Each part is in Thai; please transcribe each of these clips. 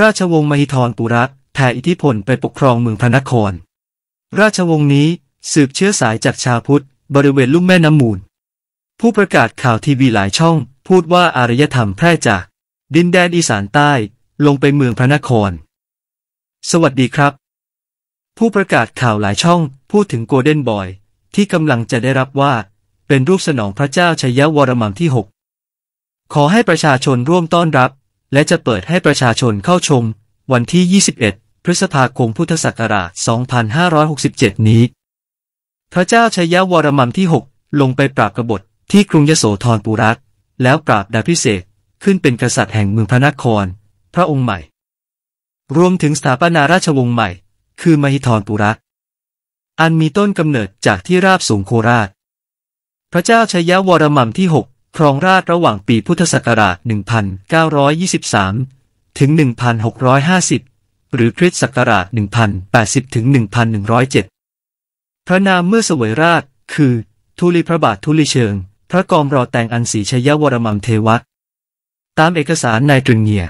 ราชวงศ์มหิธรปุระแผ่อิทธิพลไปปกครองเมืองพระนคร ราชวงศ์นี้สืบเชื้อสายจากชาวพุทธบริเวณลุ่มแม่น้ำมูล ผู้ประกาศข่าวทีวีหลายช่อง พูดว่าอารยธรรมแพร่จาก ดินแดนอีสานใต้ ลงไปเมืองพระนคร สวัสดีครับ ผู้ประกาศข่าวหลายช่อง พูดถึงโกลเด้นบอย ที่กำลังจะได้รับว่าเป็นรูปสนองพระเจ้าชัยวรมังที่6ขอให้ประชาชนร่วมต้อนรับและจะเปิดให้ประชาชนเข้าชม วันที่ 21 พฤษภาคมพุทธศักราช 2567 นี้ พระเจ้าชยะวรมันที่ 6 ลงไปปราบกบฏที่กรุงยโสธรปุรัตแล้วปราบดาพิเศษขึ้นเป็นกษัตริย์แห่งเมืองพระนคร พระองค์ใหม่ รวมถึงสถาปนาราชวงศ์ใหม่ คือมหิธรปุรัตอันมีต้นกำเนิดจากที่ราบสูงโคราช พระเจ้าชยะวรมันที่ 6ครองราชระหว่างปีพุทธศักราช 1923 ถึง 1650 หรือคริสตศักราช1080 ถึง 1107 พระนามเมื่อเสวยราชคือทุลีพระบาททุลีเชิง พระกองรอแต่งอันศรีชยวรมัมเทวะ ตามเอกสารนายตรึงเงีย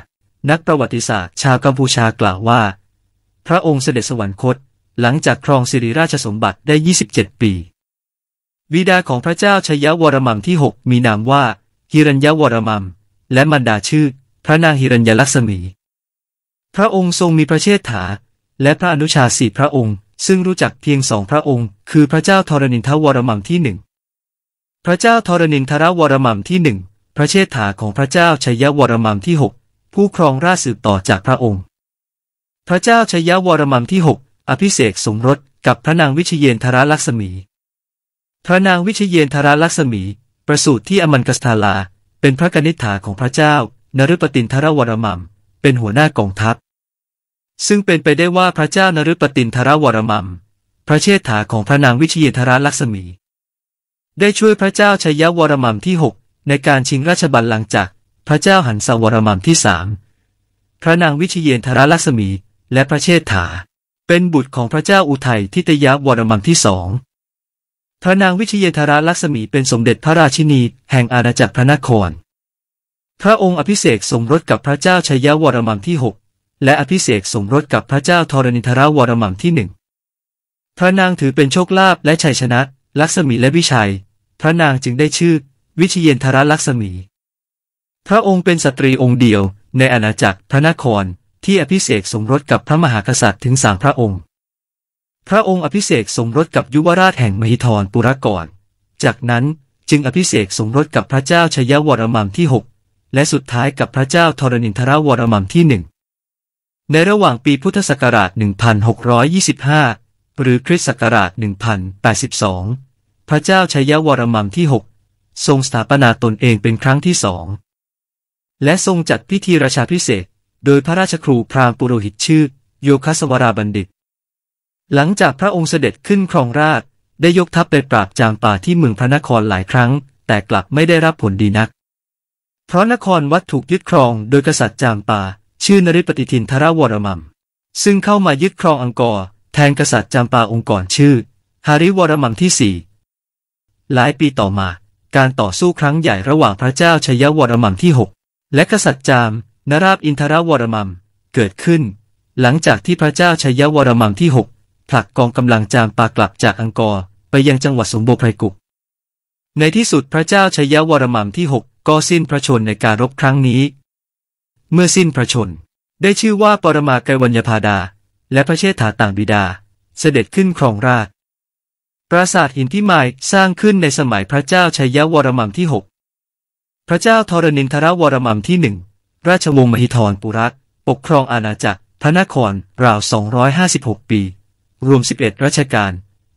นักประวัติศาสตร์ ชาวกัมพูชากล่าวว่า พระองค์เสด็จสวรรคต หลังจากครองสิริราชสมบัติได้ 27 ปีบิดาของพระเจ้าชยวรมัมที่ 6 มีนามว่าฮิรัญยวรมัมและมันดาชื่อ พระนางฮิรัญยลักษมีพระองค์ทรงมีพระเชษฐา และพระอนุชาสี่พระองค์ ซึ่งรู้จักเพียงสองพระองค์ คือพระเจ้าทรณินทวรมัมที่หนึ่งพระเจ้าทรณินทรวรมัมที่หนึ่งพระเชษฐาของพระเจ้าชยวรมัมที่หกผู้ครองราชสืบต่อจากพระองค์ พระเจ้าชยวรมัมที่หกอภิเษกสมรสกับพระนางวิเชยนทรลักษมีพระนางวิเชยนทราลักษมี ประสูติที่อมันกสทาลาเป็นพระกนิษฐาของพระเจ้านรุปตินทรวรมัมเป็นหัวหน้ากองทัพ ซึ่งเป็นไปได้ว่าพระเจ้านรุปตินทรวรมัมพระเชษฐาของพระนางวิเชยนทราลักษมี ได้ช่วยพระเจ้าชัยวรมัมที่หกในการชิงราชบัลลังก์จากพระเจ้าหันสวรมัมที่สามพระนางวิเชยนทราลักษมีและพระเชษฐา เป็นบุตรของพระเจ้าอุทัยทิตยวรมัมที่สองพระนางวิชเยธาราลักษมีเป็นสมเด็จพระราชินีแห่งอาณาจักรพระนคร พระองค์อภิเศกสมรสกับพระเจ้าชัยาวรมังที่หกและอภิเศกสมรสกับพระเจ้าธรณินทราวรมังที่หนึ่งพระนางถือเป็นโชคลาภและชัยชนะลักษมีและวิชัย พระนางจึงได้ชื่อ วิชเยนทรลักษมี พระองค์เป็นสตรีองค์เดียว ในอาณาจักรพระนคร ที่อภิเศกสมรสกับพระมหากษัตริย์ถึงสามพระองค์พระองค์อภิเษกสมรสกับยุวราชแห่งมหิธรปุรกรจากนั้นจึงอภิเษกสมรสกับพระเจ้าชยวรมัมที่หกและสุดท้ายกับพระเจ้าธรณินทรวรมัมที่หนึ่งในระหว่างปีพุทธศักราช 1625 หรือคริสต์ศักราช 1082 พระเจ้าชยวรมัมที่ 6 ทรงสถาปนาตนเองเป็นครั้งที่สองและทรงจัดพิธีราชาพิเศษโดยพระราชครูพราหมณ์ปุโรหิตชื่อ โยคัสวราบัณฑิตหลังจากพระองค์เสด็จขึ้นครองราช ได้ยกทัพไปปราบจามป่าที่เมืองพระนครหลายครั้ง แต่กลับไม่ได้รับผลดีนัก เพราะนครวัดถูกยึดครอง โดยกษัตริย์จามป่าชื่อนริปฏิทินทราวรมัมซึ่งเข้ามายึดครองอังกอร์แทนกษัตริย์จามป่าองค์ก่อนชื่อฮาริวรมัมที่สี่หลายปีต่อมา การต่อสู้ครั้งใหญ่ระหว่างพระเจ้าชยวรมัมที่ 6 และกษัตริย์จาม นราบอินทรวรมัมเกิดขึ้น หลังจากที่พระเจ้าชยวรมัมที่ 6ผลักกองกำลังจามปากลับจากอังกอร์ไปยังจังหวัดสมบูรไพรกุก ในที่สุดพระเจ้าชยะวรมันที่หกก็สิ้นพระชนในการรบครั้งนี้ เมื่อสิ้นพระชนได้ชื่อว่าปรมาไกวัญญพาดา และพระเชษฐาต่างบิดา เสด็จขึ้นครองราชปราสาทหินพิมายสร้างขึ้นในสมัยพระเจ้าชยะวรมันที่หกพระเจ้าทรนินทรวรมันที่หนึ่งราชวงศ์มหิธรปุรัตปกครองอาณาจักรพระนครราว256ปีรวม 11 ราชการ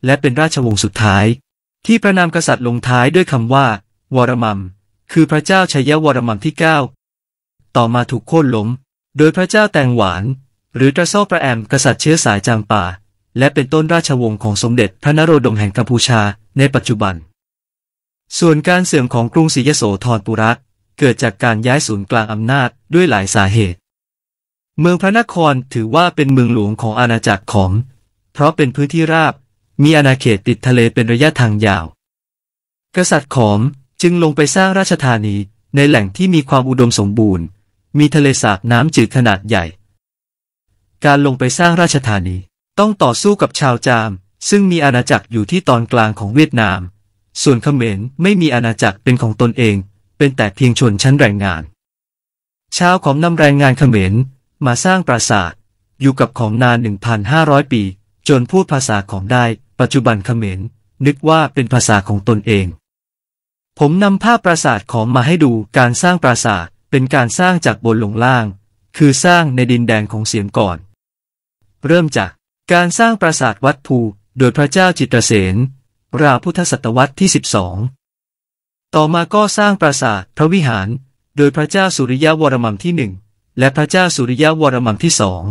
และเป็นราชวงศ์สุดท้าย ที่พระนามกษัตริย์ลงท้ายด้วยคำว่า วรมัมคือพระเจ้าชัยวรมัมที่ 9 ต่อมาถูกโค่นล้ม โดยพระเจ้าแตงหวาน หรือตระซ้อประแอมกษัตริย์เชื้อสายจางป่า และเป็นต้นราชวงศ์ของสมเด็จพระนโรดมแห่งกัมพูชาในปัจจุบัน ส่วนการเสื่อมของกรุงศรียโสธรปุระเกิดจากการย้ายศูนย์กลางอำนาจด้วยหลายสาเหตุ เมืองพระนครถือว่าเป็นเมืองหลวงของอาณาจักรของเพราะเป็นพื้นที่ราบ มีอาณาเขตติดทะเลเป็นระยะทางยาว กษัตริย์ขอมจึงลงไปสร้างราชธานีในแหล่งที่มีความอุดมสมบูรณ์ มีทะเลสาบน้ำจืดขนาดใหญ่ การลงไปสร้างราชธานีต้องต่อสู้กับชาวจาม ซึ่งมีอาณาจักรอยู่ที่ตอนกลางของเวียดนาม ส่วนเขมรไม่มีอาณาจักรเป็นของตนเอง เป็นแต่เพียงชนชั้นแรงงาน ชาวของนำแรงงานเขมรมาสร้างปราสาทอยู่กับของนาน 1,500 ปีจนพูดภาษาของได้ ปัจจุบันเขมรนึกว่าเป็นภาษาของตนเอง ผมนำภาพปราสาทของมาให้ดูการสร้างปราสาทเป็นการสร้างจากบนลงล่าง คือสร้างในดินแดงของเสียงก่อน เริ่มจากการสร้างปราสาทวัดภู โดยพระเจ้าจิตรเสนราพุทธศตวรรษที่ 12 ต่อมาก็สร้างปราสาทพระวิหารโดยพระเจ้าสุริยวรมังที่หนึ่งและพระเจ้าสุริยวรมังที่สอง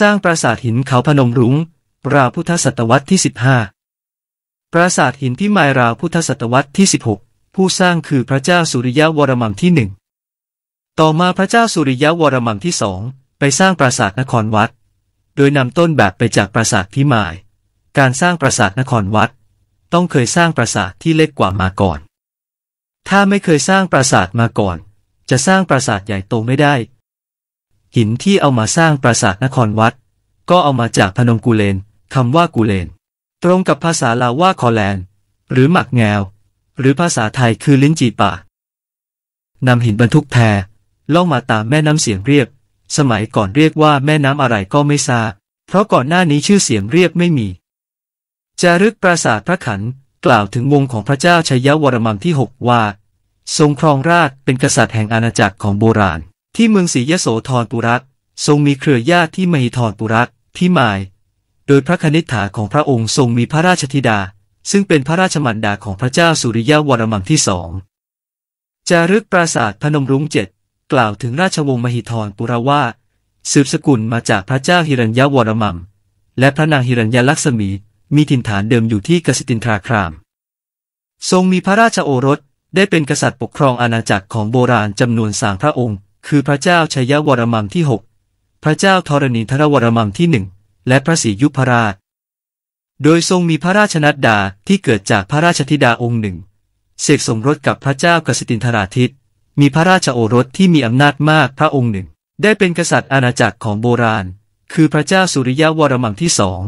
สร้างปราสาทหินเขาพนมรุง้งราวพุทธศตวรรษที่ 15 ปราสาทหินพิมายราวพุทธศตวรรษที่ 16 ผู้สร้างคือพระเจ้าสุริยะวรมังที่หนึ่ง ต่อมาพระเจ้าสุริยะวรมังที่สองไปสร้างปราสาทนครวัด โดยนำต้นแบบไปจากปราสาทพิมาย การสร้างปราสาทนครวัด ต้องเคยสร้างปราสาทที่เล็กกว่ามาก่อน ถ้าไม่เคยสร้างปราสาทมาก่อน จะสร้างปราสาทใหญ่โตไม่ได้หินที่เอามาสร้างปราสาทนครวัด ก็เอามาจากพนมกูเลนคำว่ากูเลน ตรงกับภาษาลาวว่าคอแลนหรือหมักแงวหรือภาษาไทยคือลิ้นจีป่านำหินบรรทุกแพล่องมาตามแม่น้ำเสียงเรียบสมัยก่อนเรียกว่าแม่น้ำอะไรก็ไม่ทราบเพราะก่อนหน้านี้ชื่อเสียงเรียบไม่มี จารึกปราสาทพระขัน กล่าวถึงวงของพระเจ้าชยยวรมังที่หกว่า ทรงครองราชเป็นกษัตริย์แห่งอาณาจักรของโบราณที่เมืองศรียโสธรปุรัตทรงมีเครือญาติที่มหิธรปุรัตพิมาย โดยพระคณิษฐาของพระองค์ทรงมีพระราชธิดา ซึ่งเป็นพระราชมารดาของพระเจ้าสุริยวรมังที่สองจารึกปราสาทพนมรุ้งเจ็ดกล่าวถึงราชวงศ์มหิธรปุรว่า สืบสกุลมาจากพระเจ้าฮิรัญยวรมัมและพระนางฮิรัญยลักษมีมีถิ่นฐานเดิมอยู่ที่กสิตินทราคราม ทรงมีพระราชโอรสได้เป็นกษัตริย์ปกครองอาณาจักรของโบราณจำนวนสามพระองค์คือพระเจ้าชยวรมังที่ 6 พระเจ้าธรณีทรวรมังที่หนึ่ง และพระศรียุพราช โดยทรงมีพระราชนัดดาที่เกิดจากพระราชธิดาองค์หนึ่ง เสกสมรสกับพระเจ้ากสิตินทราทิตมีพระราชโอรสที่มีอำนาจมากพระองค์หนึ่ง ได้เป็นกษัตริย์อาณาจักรของโบราณ คือพระเจ้าสุริยวรมังที่สอง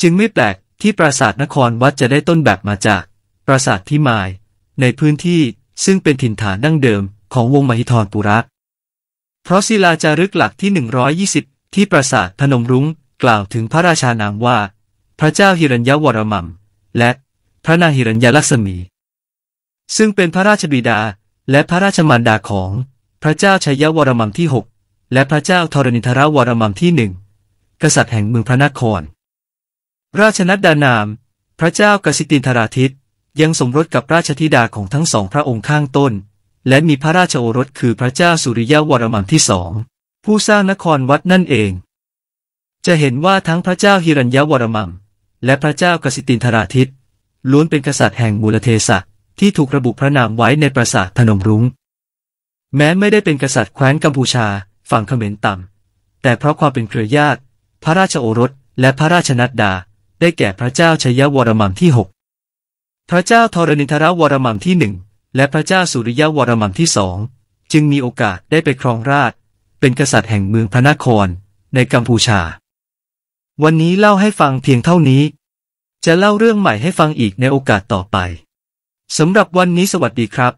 จึงไม่แปลกที่ปราสาทนครวัดจะได้ต้นแบบมาจาก ปราสาทพิมาย ในพื้นที่ซึ่งเป็นถิ่นฐานดั้งเดิมของวงมหิธรปุระเพราะศิลาจารึกหลักที่ 120 ที่ปราสาทพนมรุง้งกล่าวถึงพระราชานามว่า พระเจ้าหิรัญญวรมัมและพระนางหิรัญญลักษมี ซึ่งเป็นพระราชบิดาและพระราชมารดาของพระเจ้าชัยวรมัมที่6และพระเจ้าธรณินทรวรมัมที่หนึ่งกษัตริย์แห่งเมืองพระนคร ราชนัดดานาม พระเจ้ากสิตินทราทิตยังสมรสกับราชธิดาของทั้งสองพระองค์ข้างต้นและมีพระราชโอรสคือพระเจ้าสุริยวรมันที่สองผู้สร้างนครวัดนั่นเอง จะเห็นว่าทั้งพระเจ้าฮิรัญยวรมันและพระเจ้ากสิตินทราทิตล้วนเป็นกษัตริย์แห่งมูลเทสะที่ถูกระบุพระนามไว้ในปราสาทพนมรุง้งแม้ไม่ได้เป็นกษัตริย์แคว้นกัมพูชา ฝั่งเขมรต่ำแต่เพราะความเป็นเครือญาติพระราชโอรส และพระราชนัดดาได้แก่พระเจ้าชยวรมันที่หกพระเจ้าทรณินทรวรมันที่หนึ่งและพระเจ้าสุริยวรมันที่สองจึงมีโอกาสได้ไปครองราช เป็นกษัตริย์แห่งเมืองพระนคร ในกัมพูชา วันนี้เล่าให้ฟังเพียงเท่านี้ จะเล่าเรื่องใหม่ให้ฟังอีกในโอกาสต่อไป สำหรับวันนี้สวัสดีครับ